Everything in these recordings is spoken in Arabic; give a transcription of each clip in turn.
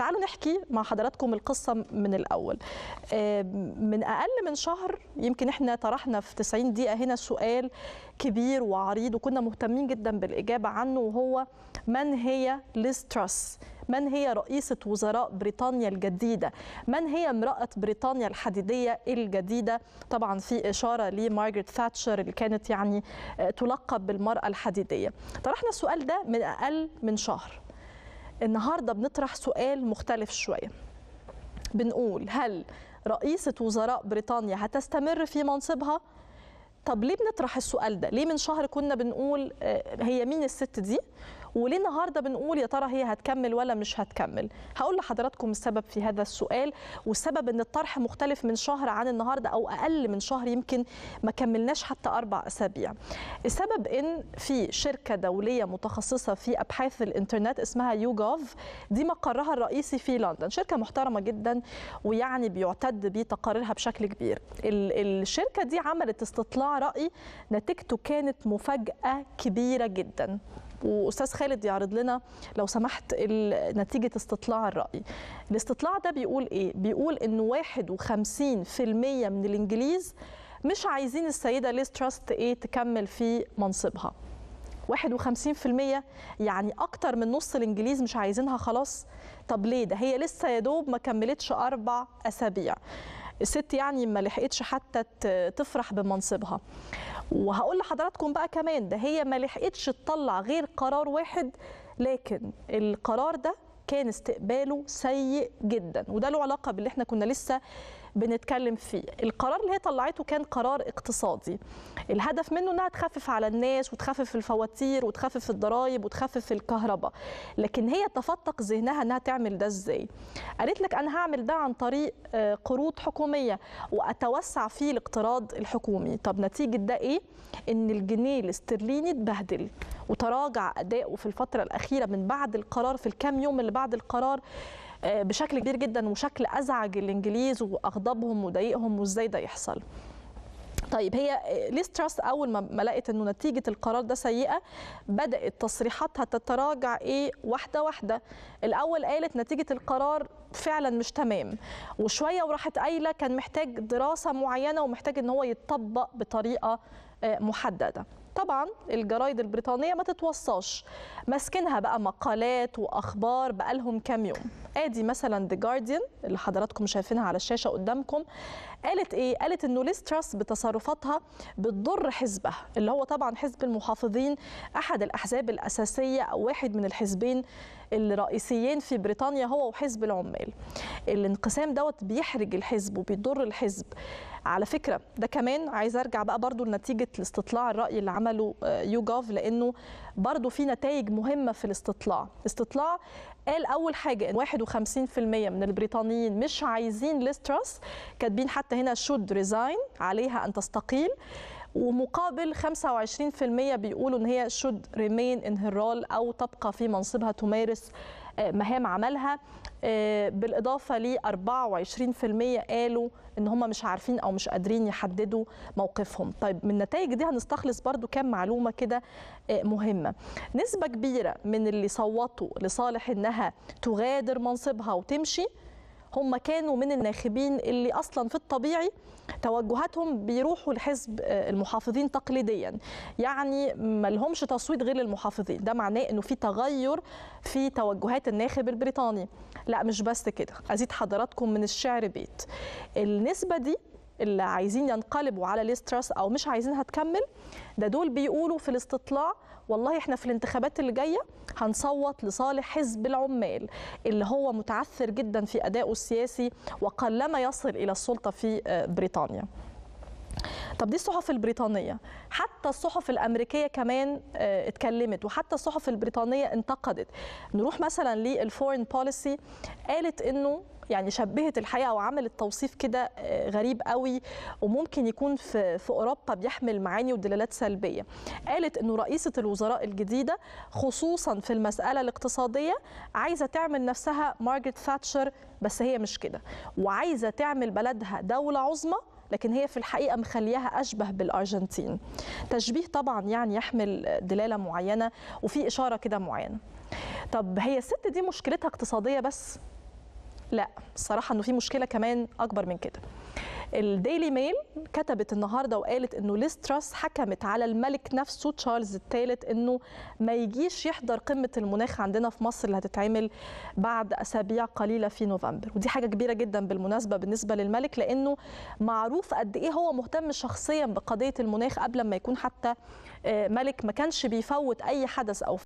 تعالوا نحكي مع حضراتكم القصة من الأول من أقل من شهر يمكن إحنا طرحنا في 90 دقيقة هنا سؤال كبير وعريض وكنا مهتمين جدا بالإجابة عنه وهو من هي ليز تراس من هي رئيسة وزراء بريطانيا الجديدة من هي امرأة بريطانيا الحديدية الجديدة طبعا في إشارة لمارغريت ثاتشر اللي كانت يعني آه، تلقب بالمرأة الحديدية طرحنا السؤال ده من أقل من شهر النهارده بنطرح سؤال مختلف شويه بنقول هل رئيسة وزراء بريطانيا هتستمر في منصبها؟ طب ليه بنطرح السؤال ده؟ ليه من شهر كنا بنقول آه، هي مين الست دي؟ وليه النهارده بنقول يا ترى هي هتكمل ولا مش هتكمل هقول لحضراتكم السبب في هذا السؤال والسبب ان الطرح مختلف من شهر عن النهارده او اقل من شهر يمكن ما كملناش حتى اربع اسابيع السبب ان في شركه دوليه متخصصه في ابحاث الانترنت اسمها يوغوف دي مقرها الرئيسي في لندن شركه محترمه جدا ويعني بيعتد بتقاريرها بشكل كبير الشركه دي عملت استطلاع راي نتيجته كانت مفاجاه كبيره جدا واستاذ خالد يعرض لنا لو سمحت نتيجه استطلاع الراي الاستطلاع ده بيقول ايه بيقول ان 51% من الانجليز مش عايزين السيده ليز تراست ايه تكمل في منصبها 51% يعني اكتر من نص الانجليز مش عايزينها خلاص طب ليه ده هي لسه يا دوب ما كملتش اربع اسابيع الست يعني ما لحقتش حتى تفرح بمنصبها وهقول لحضراتكم بقى كمان ده هي ما لحقتش تطلع غير قرار واحد لكن القرار ده كان استقباله سيء جدا وده له علاقه باللي احنا كنا لسه بنتكلم فيه القرار اللي هي طلعته كان قرار اقتصادي الهدف منه انها تخفف على الناس وتخفف الفواتير وتخفف الضرائب وتخفف الكهرباء لكن هي تفتق ذهنها انها تعمل ده ازاي قالت لك انا هعمل ده عن طريق آه، قروض حكوميه واتوسع في الاقتراض الحكومي طب نتيجه ده ايه ان الجنيه الاسترليني اتبهدل وتراجع اداؤه في الفتره الاخيره من بعد القرار في الكام يوم اللي بعد القرار آه، بشكل كبير جدا وشكل ازعج الانجليز واغضبهم وضايقهم وازاي ده يحصل طيب هي آه، ليز تراست اول ما لقت انه نتيجه القرار ده سيئه بدات تصريحاتها تتراجع ايه واحده واحده الاول قالت نتيجه القرار فعلا مش تمام وشويه وراحت قايله كان محتاج دراسه معينه ومحتاج ان هو يتطبق بطريقه آه، محدده طبعا الجرايد البريطانيه ما تتوصاش ماسكينها بقى مقالات واخبار بقالهم كام يوم ادي مثلا ذا جارديان اللي حضراتكم شايفينها على الشاشه قدامكم قالت ايه قالت انه ليز تراس بتصرفاتها بتضر حزبها اللي هو طبعا حزب المحافظين احد الاحزاب الاساسيه او واحد من الحزبين الرئيسيين في بريطانيا هو وحزب العمال الانقسام دوت بيحرج الحزب وبيضر الحزب على فكره ده كمان عايز ارجع بقى برضو لنتيجه الاستطلاع الراي اللي عمله آه، يوجاف لانه برضو في نتائج مهمة في الاستطلاع استطلاع قال اول حاجه ان 51% من البريطانيين مش عايزين ليستراس كاتبين حتى هنا شود ريزاين عليها ان تستقيل ومقابل 25% بيقولوا ان هي شود ريمين ان her او تبقى في منصبها تمارس آه، مهام عملها آه، بالإضافة ل 24% قالوا إن هم مش عارفين أو مش قادرين يحددوا موقفهم طيب من النتائج دي هنستخلص برضو كام معلومة كده آه، مهمة نسبة كبيرة من اللي صوتوا لصالح إنها تغادر منصبها وتمشي هم كانوا من الناخبين اللي اصلا في الطبيعي توجهاتهم بيروحوا لحزب آه، المحافظين تقليديا يعني ما لهمش تصويت غير للمحافظين ده معناه انه في تغير في توجهات الناخب البريطاني لا مش بس كده ازيد حضراتكم من الشعر بيت النسبه دي اللي عايزين ينقلبوا على ليستراس او مش عايزينها تكمل ده دول بيقولوا في الاستطلاع والله احنا في الانتخابات اللي جايه هنصوت لصالح حزب العمال اللي هو متعثر جدا في ادائه السياسي وقلما يصل الى السلطه في آه، بريطانيا طب دي الصحف البريطانيه حتى الصحف الامريكيه كمان آه، اتكلمت وحتى الصحف البريطانيه انتقدت نروح مثلا للفورين بوليسي قالت انه يعني شبهت الحقيقه وعملت توصيف كده آه، غريب قوي وممكن يكون في في اوروبا بيحمل معاني ودلالات سلبيه. قالت انه رئيسه الوزراء الجديده خصوصا في المساله الاقتصاديه عايزه تعمل نفسها مارجريت ثاتشر بس هي مش كده وعايزه تعمل بلدها دوله عظمى لكن هي في الحقيقه مخلياها اشبه بالارجنتين تشبيه طبعا يعني يحمل دلاله معينه وفي اشاره كده معينه طب هي الست دي مشكلتها اقتصاديه بس لا الصراحه انه في مشكله كمان اكبر من كده الديلي ميل كتبت النهارده وقالت انه ليستراس حكمت على الملك نفسه تشارلز الثالث انه ما يجيش يحضر قمه المناخ عندنا في مصر اللي هتتعمل بعد اسابيع قليله في نوفمبر ودي حاجه كبيره جدا بالمناسبه بالنسبه للملك لانه معروف قد ايه هو مهتم شخصيا بقضيه المناخ قبل ما يكون حتى آه، ملك ما كانش بيفوت اي حدث او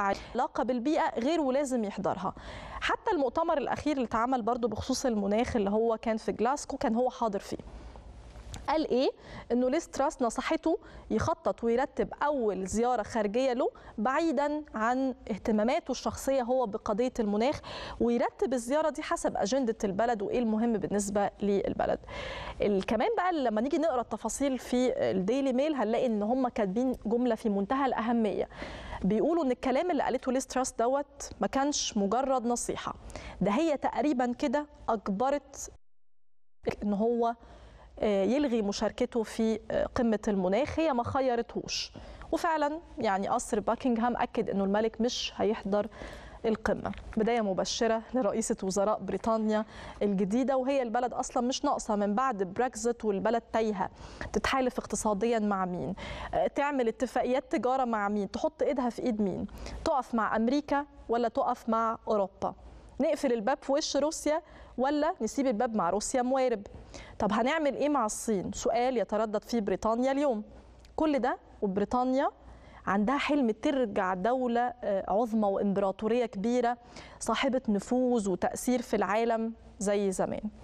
علاقة بالبيئة غيره لازم يحضرها حتى المؤتمر الأخير اللي اتعمل برضو بخصوص المناخ اللي هو كان في جلاسكو كان هو حاضر فيه قال ايه انه ليز نصحته يخطط ويرتب اول زياره خارجيه له بعيدا عن اهتماماته الشخصيه هو بقضيه المناخ ويرتب الزياره دي حسب اجنده البلد وايه المهم بالنسبه للبلد كمان بقى لما نيجي نقرا التفاصيل في الديلي ميل هنلاقي ان هم كاتبين جمله في منتهى الاهميه بيقولوا ان الكلام اللي قالته ليز دوت ما كانش مجرد نصيحه ده هي تقريبا كده اجبرت ان هو يلغي مشاركته في آه، قمه المناخ هي ما خيرتهوش وفعلا يعني قصر باكنغهام اكد انه الملك مش هيحضر القمة بداية مبشرة لرئيسة وزراء بريطانيا الجديدة وهي البلد أصلا مش ناقصة من بعد بريكزت والبلد تايهة تتحالف اقتصاديا مع مين آه، تعمل اتفاقيات تجارة مع مين تحط إيدها في إيد مين تقف مع أمريكا ولا تقف مع أوروبا نقفل الباب في وش روسيا ولا نسيب الباب مع روسيا موارب طب هنعمل ايه مع الصين سؤال يتردد فيه بريطانيا اليوم كل ده وبريطانيا عندها حلم ترجع دولة آه، عظمى وإمبراطورية كبيرة صاحبة نفوذ وتأثير في العالم زي زمان